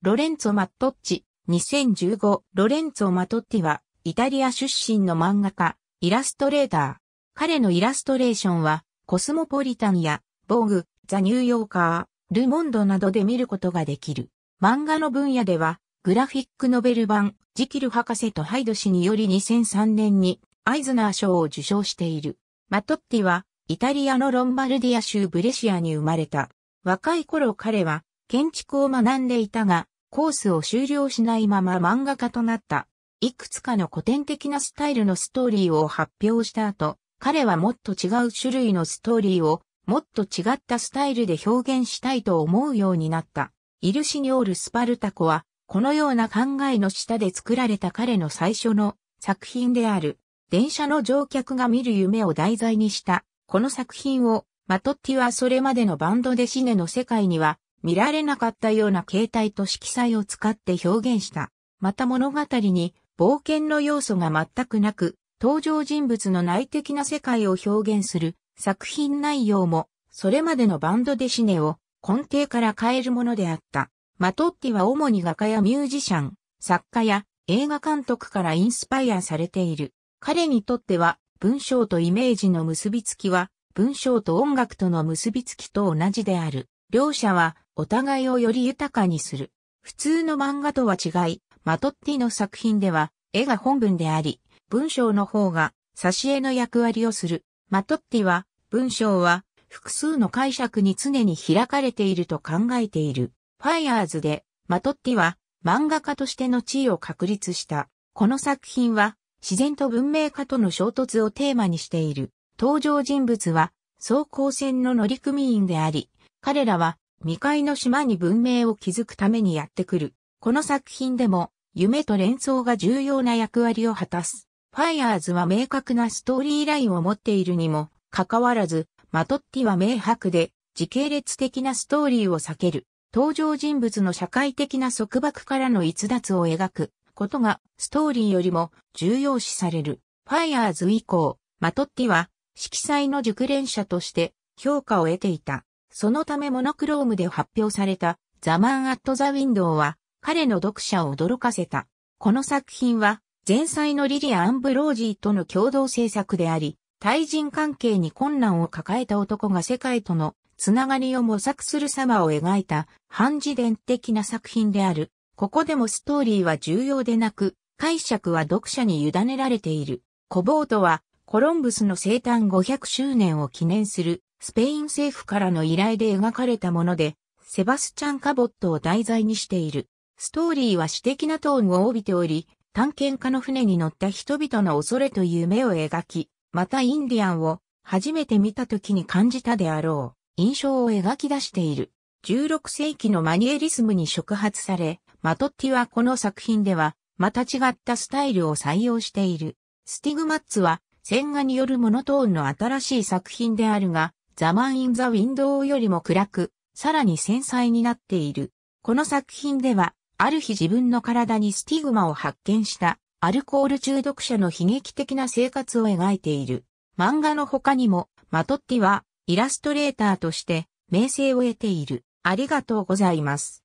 ロレンツォ・マットッチ、2015ロレンツォ・マトッティは、イタリア出身の漫画家、イラストレーター。彼のイラストレーションは、コスモポリタンや、ボーグ、ザ・ニューヨーカー、ルモンドなどで見ることができる。漫画の分野では、グラフィックノベル版、ジキル博士とハイド氏により2003年に、アイズナー賞を受賞している。マトッティは、イタリアのロンバルディア州ブレシアに生まれた。若い頃彼は、建築を学んでいたが、コースを終了しないまま漫画家となった。いくつかの古典的なスタイルのストーリーを発表した後、彼はもっと違う種類のストーリーをもっと違ったスタイルで表現したいと思うようになった。イルシニオール・スパルタコは、このような考えの下で作られた彼の最初の作品である、電車の乗客が見る夢を題材にした、この作品を、マトッティはそれまでのバンドでシネの世界には見られなかったような形態と色彩を使って表現した。また物語に冒険の要素が全くなく、登場人物の内的な世界を表現する作品内容も、それまでのバンドデシネを根底から変えるものであった。マトッティは主に画家やミュージシャン、作家や映画監督からインスパイアされている。彼にとっては文章とイメージの結びつきは文章と音楽との結びつきと同じである。両者はお互いをより豊かにする。普通の漫画とは違い、マトッティの作品では、絵が本文であり、文章の方が、挿絵の役割をする。マトッティは、文章は、複数の解釈に常に開かれていると考えている。ファイアーズで、マトッティは、漫画家としての地位を確立した。この作品は、自然と文明家との衝突をテーマにしている。登場人物は、走行船の乗組員であり、彼らは未開の島に文明を築くためにやってくる。この作品でも、夢と連想が重要な役割を果たす。ファイヤーズは明確なストーリーラインを持っているにも、かかわらず、マトッティは明白で、時系列的なストーリーを避ける。登場人物の社会的な束縛からの逸脱を描くことがストーリーよりも重要視される。ファイヤーズ以降、マトッティは色彩の熟練者として評価を得ていた。そのためモノクロームで発表されたザ・マン・アット・ザ・ウィンドウは彼の読者を驚かせた。この作品は前妻のリリア・アンブロージーとの共同制作であり、対人関係に困難を抱えた男が世界とのつながりを模索する様を描いた半自伝的な作品である。ここでもストーリーは重要でなく、解釈は読者に委ねられている。コボートはコロンブスの生誕500周年を記念するスペイン政府からの依頼で描かれたもので、セバスチャン・カボットを題材にしている。ストーリーは詩的なトーンを帯びており、探検家の船に乗った人々の恐れという目を描き、またインディアンを初めて見た時に感じたであろう印象を描き出している。16世紀のマニエリスムに触発され、マトッティはこの作品では、また違ったスタイルを採用している。スティグマッツは、線画によるモノトーンの新しい作品であるが、ザ・マン・イン・ザ・ウィンドウよりも暗く、さらに繊細になっている。この作品では、ある日自分の体にスティグマを発見したアルコール中毒者の悲劇的な生活を描いている。漫画の他にも、マトッティはイラストレーターとして名声を得ている。ありがとうございます。